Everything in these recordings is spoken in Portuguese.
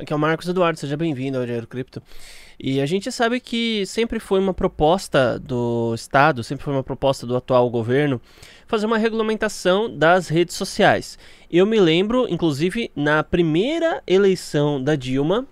Aqui é o Marcos Eduardo, seja bem-vindo ao Dinheiro Cripto. E a gente sabe que sempre foi uma proposta do Estado, sempre foi uma proposta do atual governo fazer uma regulamentação das redes sociais. Eu me lembro, inclusive, na primeira eleição da Dilma,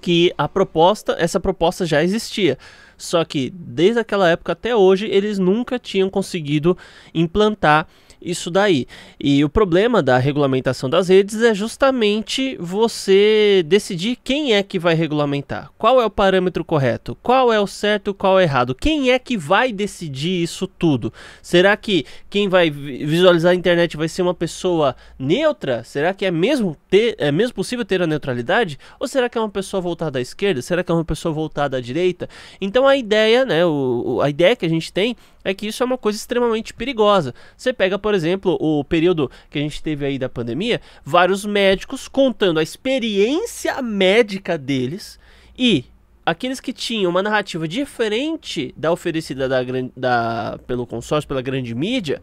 que a proposta, essa proposta já existia. Só que desde aquela época até hoje eles nunca tinham conseguido implantar isso daí. E o problema da regulamentação das redes é justamente você decidir quem é que vai regulamentar, qual é o parâmetro correto, qual é o certo, qual é o errado, quem é que vai decidir isso tudo. Será que quem vai visualizar a internet vai ser uma pessoa neutra? Será que é mesmo, ter, é mesmo possível ter a neutralidade? Ou será que é uma pessoa voltada à esquerda? Será que é uma pessoa voltada à direita? Então a ideia, né, o, a ideia que a gente tem é que isso é uma coisa extremamente perigosa. Você pega, por exemplo, o período que a gente teve aí da pandemia, vários médicos contando a experiência médica deles e aqueles que tinham uma narrativa diferente da oferecida da, da, pelo consórcio, pela grande mídia,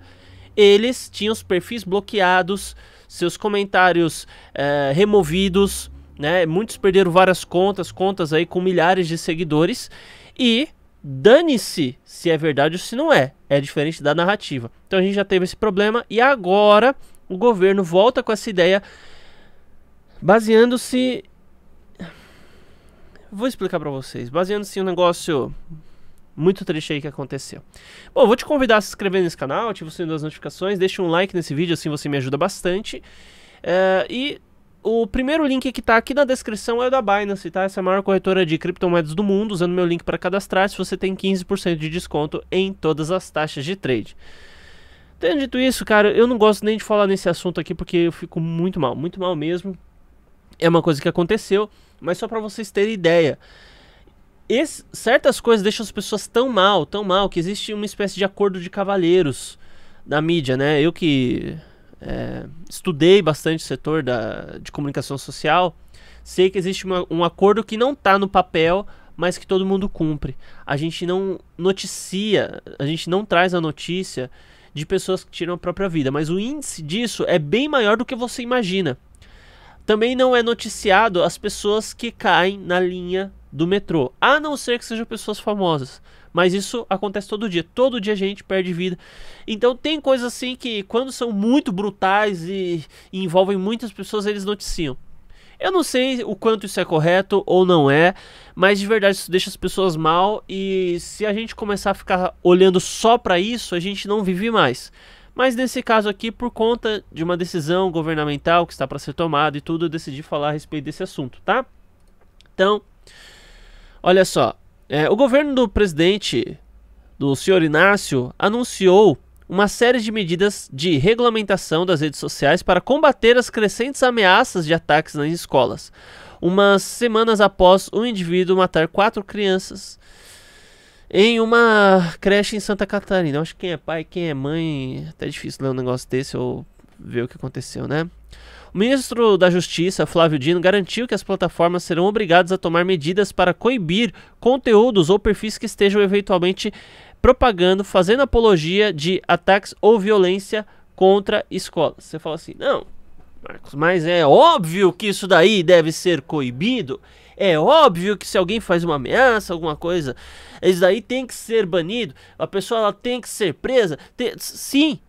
eles tinham os perfis bloqueados, seus comentários é, removidos, né? Muitos perderam várias contas, contas aí com milhares de seguidores e dane-se se é verdade ou se não é. É diferente da narrativa. Então a gente já teve esse problema e agora o governo volta com essa ideia baseando-se Vou explicar para vocês, baseando-se em um negócio muito triste aí que aconteceu. Bom, vou te convidar a se inscrever nesse canal, ativa o sininho das notificações, deixa um like nesse vídeo, assim você me ajuda bastante. Uh, e o primeiro link que está aqui na descrição é o da Binance, tá? Essa é a maior corretora de criptomoedas do mundo. Usando meu link para cadastrar, se você tem 15% de desconto em todas as taxas de trade. Tendo dito isso, cara, eu não gosto nem de falar nesse assunto aqui porque eu fico muito mal, muito mal mesmo. É uma coisa que aconteceu, mas só para vocês terem ideia. Esse, certas coisas deixam as pessoas tão mal, tão mal, que existe uma espécie de acordo de cavalheiros da mídia, né? Eu que é, estudei bastante o setor da, de comunicação social, sei que existe uma, um acordo que não está no papel, mas que todo mundo cumpre. A gente não noticia, a gente não traz a notícia de pessoas que tiram a própria vida, mas o índice disso é bem maior do que você imagina. Também não é noticiado as pessoas que caem na linha do metrô, a não ser que sejam pessoas famosas. Mas isso acontece todo dia. Todo dia a gente perde vida. Então tem coisas assim que, quando são muito brutais e, e envolvem muitas pessoas, eles noticiam. Eu não sei o quanto isso é correto ou não é, mas de verdade isso deixa as pessoas mal e se a gente começar a ficar olhando só para isso, a gente não vive mais. Mas nesse caso aqui, por conta de uma decisão governamental que está para ser tomada e tudo, eu decidi falar a respeito desse assunto, tá? Então, olha só, é, o governo do presidente, do senhor Inácio, anunciou uma série de medidas de regulamentação das redes sociais para combater as crescentes ameaças de ataques nas escolas. Umas semanas após um indivíduo matar quatro crianças em uma creche em Santa Catarina. Eu acho que quem é pai, quem é mãe, até difícil ler um negócio desse ou ver o que aconteceu, né? O ministro da Justiça, Flávio Dino, garantiu que as plataformas serão obrigadas a tomar medidas para coibir conteúdos ou perfis que estejam eventualmente propagando, fazendo apologia de ataques ou violência contra escolas. Você fala assim, não, Marcos, mas é óbvio que isso daí deve ser coibido. É óbvio que se alguém faz uma ameaça, alguma coisa, isso daí tem que ser banido. A pessoa ela tem que ser presa. Tem... Sim,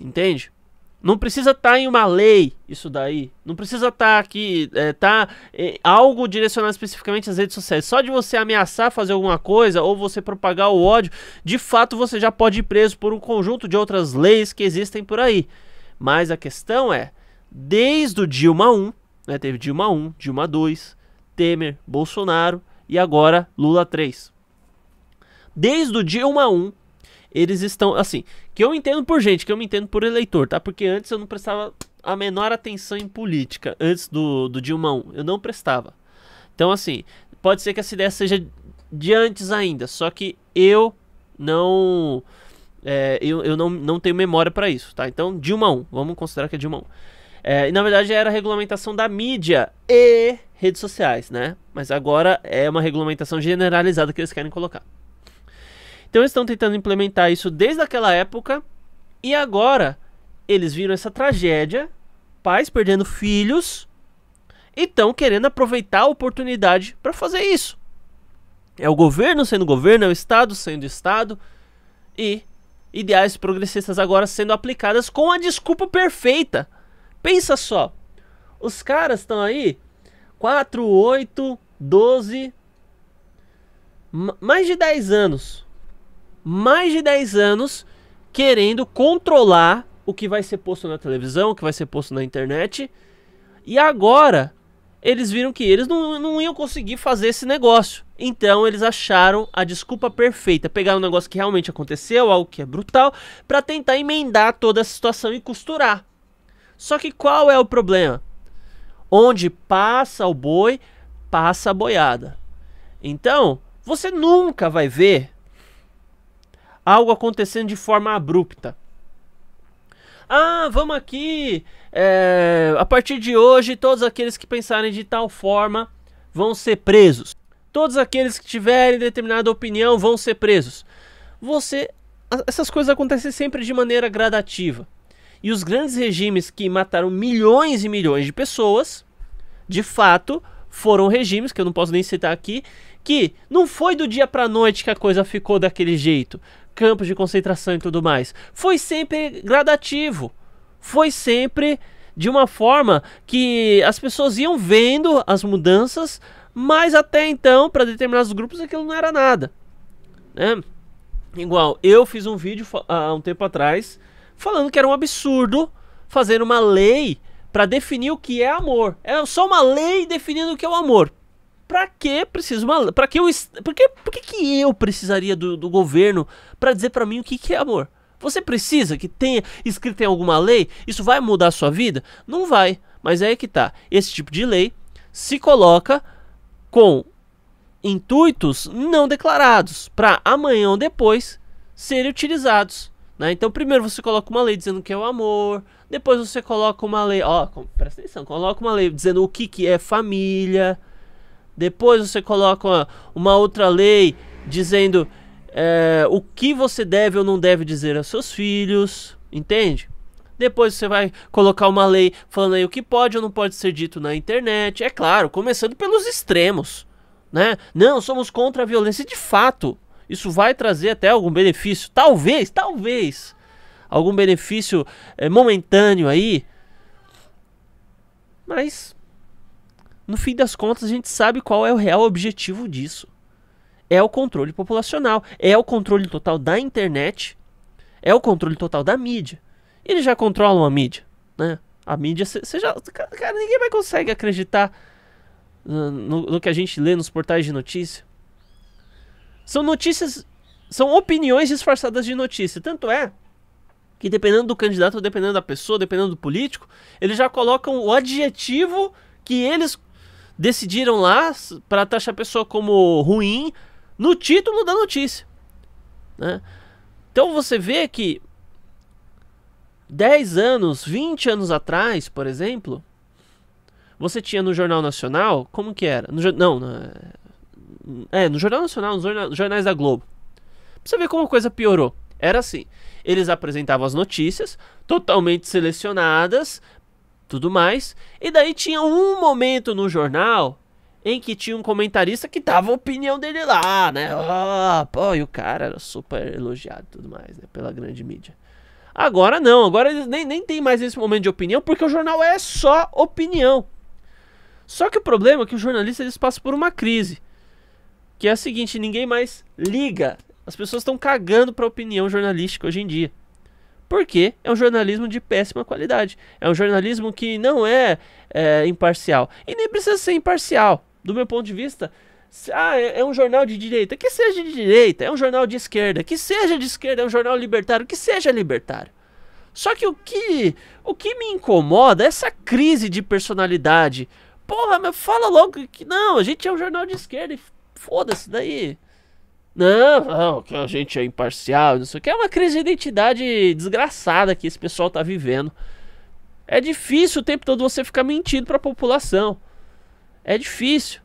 entende? Não precisa estar tá em uma lei isso daí. Não precisa estar tá aqui, é, tá é, algo direcionado especificamente às redes sociais. Só de você ameaçar fazer alguma coisa ou você propagar o ódio, de fato você já pode ir preso por um conjunto de outras leis que existem por aí. Mas a questão é, desde o Dilma 1, né, teve Dilma 1, Dilma 2, Temer, Bolsonaro e agora Lula 3. Desde o Dilma 1, eles estão assim. Que eu entendo por gente, que eu me entendo por eleitor, tá? Porque antes eu não prestava a menor atenção em política. Antes do, do Dilma 1, eu não prestava. Então, assim, pode ser que essa ideia seja de antes ainda. Só que eu não. É, eu eu não, não tenho memória para isso, tá? Então, Dilma 1, vamos considerar que é Dilma 1. É, e na verdade era a regulamentação da mídia e redes sociais, né? Mas agora é uma regulamentação generalizada que eles querem colocar. Então eles estão tentando implementar isso desde aquela época e agora eles viram essa tragédia, pais perdendo filhos, e estão querendo aproveitar a oportunidade para fazer isso. É o governo sendo governo, é o Estado sendo Estado, e ideais progressistas agora sendo aplicadas com a desculpa perfeita. Pensa só, os caras estão aí 4, 8, 12, mais de 10 anos mais de 10 anos querendo controlar o que vai ser posto na televisão, o que vai ser posto na internet. E agora eles viram que eles não, não iam conseguir fazer esse negócio. Então eles acharam a desculpa perfeita, pegaram um negócio que realmente aconteceu, algo que é brutal, para tentar emendar toda a situação e costurar. Só que qual é o problema? Onde passa o boi, passa a boiada. Então, você nunca vai ver algo acontecendo de forma abrupta. Ah, vamos aqui. É, a partir de hoje, todos aqueles que pensarem de tal forma vão ser presos. Todos aqueles que tiverem determinada opinião vão ser presos. Você, essas coisas acontecem sempre de maneira gradativa. E os grandes regimes que mataram milhões e milhões de pessoas, de fato, foram regimes que eu não posso nem citar aqui, que não foi do dia para noite que a coisa ficou daquele jeito campos de concentração e tudo mais. Foi sempre gradativo. Foi sempre de uma forma que as pessoas iam vendo as mudanças, mas até então, para determinados grupos, aquilo não era nada. Né? Igual, eu fiz um vídeo há um tempo atrás falando que era um absurdo fazer uma lei para definir o que é amor. É só uma lei definindo o que é o amor. Pra que precisa uma, para que eu, por que, por que, que eu precisaria do, do governo para dizer para mim o que, que é amor? Você precisa que tenha escrito em alguma lei? Isso vai mudar a sua vida? Não vai. Mas é aí que tá. Esse tipo de lei se coloca com intuitos não declarados para amanhã ou depois serem utilizados. Né? Então, primeiro você coloca uma lei dizendo que é o amor, depois você coloca uma lei, ó, presta atenção, coloca uma lei dizendo o que, que é família, depois você coloca uma, uma outra lei dizendo é, o que você deve ou não deve dizer a seus filhos, entende? Depois você vai colocar uma lei falando aí o que pode ou não pode ser dito na internet. É claro, começando pelos extremos, né? Não, somos contra a violência. De fato, isso vai trazer até algum benefício, talvez, talvez, algum benefício é, momentâneo aí. Mas no fim das contas, a gente sabe qual é o real objetivo disso. É o controle populacional, é o controle total da internet, é o controle total da mídia. Eles já controlam a mídia, né? A mídia, você já, cara, ninguém mais consegue acreditar ah, no, no que a gente lê nos portais de notícia. São notícias, são opiniões disfarçadas de notícia. Tanto é que dependendo do candidato, dependendo da pessoa, dependendo do político, eles já colocam o adjetivo que eles decidiram lá para taxar a pessoa como ruim no título da notícia. Né? Então você vê que 10 anos, 20 anos atrás, por exemplo, você tinha no Jornal Nacional, como que era? No, não, na, é, no Jornal Nacional, nos jornais, jornais da Globo. Pra você ver como a coisa piorou. Era assim, eles apresentavam as notícias, totalmente selecionadas, tudo mais. E daí tinha um momento no jornal em que tinha um comentarista que dava a opinião dele lá, né? Oh, pô, e o cara era super elogiado e tudo mais, né? Pela grande mídia. Agora não, agora eles nem, nem tem mais esse momento de opinião, porque o jornal é só opinião. Só que o problema é que os jornalistas eles passam por uma crise. Que é a seguinte, ninguém mais liga. As pessoas estão cagando para opinião jornalística hoje em dia. Porque é um jornalismo de péssima qualidade. É um jornalismo que não é, é imparcial. E nem precisa ser imparcial. Do meu ponto de vista, ah, é, é um jornal de direita, que seja de direita, é um jornal de esquerda, que seja de esquerda, é um jornal libertário, que seja libertário. Só que o que, o que me incomoda é essa crise de personalidade. Porra, mas fala logo que não, a gente é um jornal de esquerda e foda-se daí. Não, não, que a gente é imparcial, não sei o que. É uma crise de identidade desgraçada que esse pessoal tá vivendo. É difícil o tempo todo você ficar mentindo para a população. É difícil.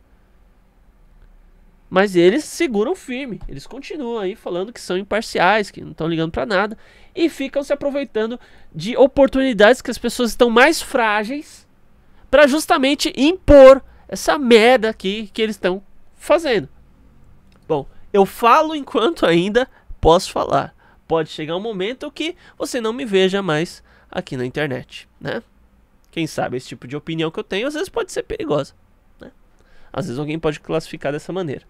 Mas eles seguram firme, eles continuam aí falando que são imparciais, que não estão ligando para nada e ficam se aproveitando de oportunidades que as pessoas estão mais frágeis para justamente impor essa merda aqui que eles estão fazendo. Bom, eu falo enquanto ainda posso falar. Pode chegar um momento que você não me veja mais aqui na internet, né? Quem sabe esse tipo de opinião que eu tenho às vezes pode ser perigosa, né? Às vezes alguém pode classificar dessa maneira.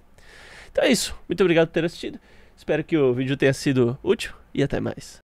Então é isso. Muito obrigado por ter assistido. Espero que o vídeo tenha sido útil e até mais.